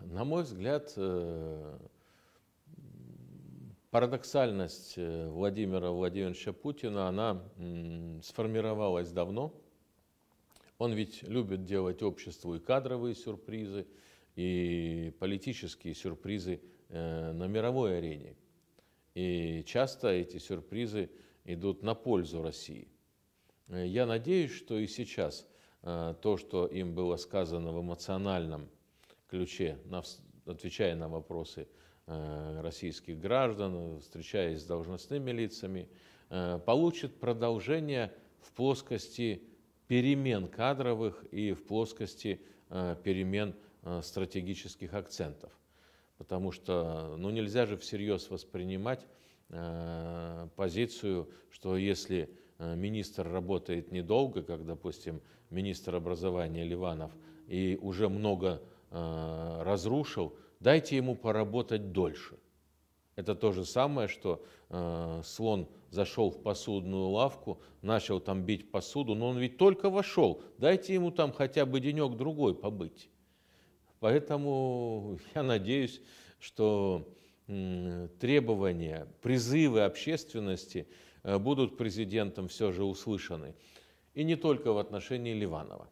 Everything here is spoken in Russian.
На мой взгляд, э, парадоксальность э, Владимира Владимировича Путина, она сформировалась давно. Он ведь любит делать обществу и кадровые сюрпризы, и политические сюрпризы э, на мировой арене. И часто эти сюрпризы идут на пользу России. Я надеюсь, что и сейчас то, что им было сказано в эмоциональном ключе, на, отвечая на вопросы э, российских граждан, встречаясь с должностными лицами, э, получит продолжение в плоскости перемен кадровых и в плоскости э, перемен стратегических акцентов. Потому что ну, нельзя же всерьез воспринимать позицию, что если министр работает недолго, как, допустим, министр образования Ливанов, и уже много Э, разрушил, дайте ему поработать дольше. Это то же самое, что э, слон зашел в посудную лавку, начал там бить посуду, но он ведь только вошел, дайте ему там хотя бы денек-другой побыть. Поэтому я надеюсь, что э, требования, призывы общественности э, будут президентом все же услышаны. И не только в отношении Ливанова.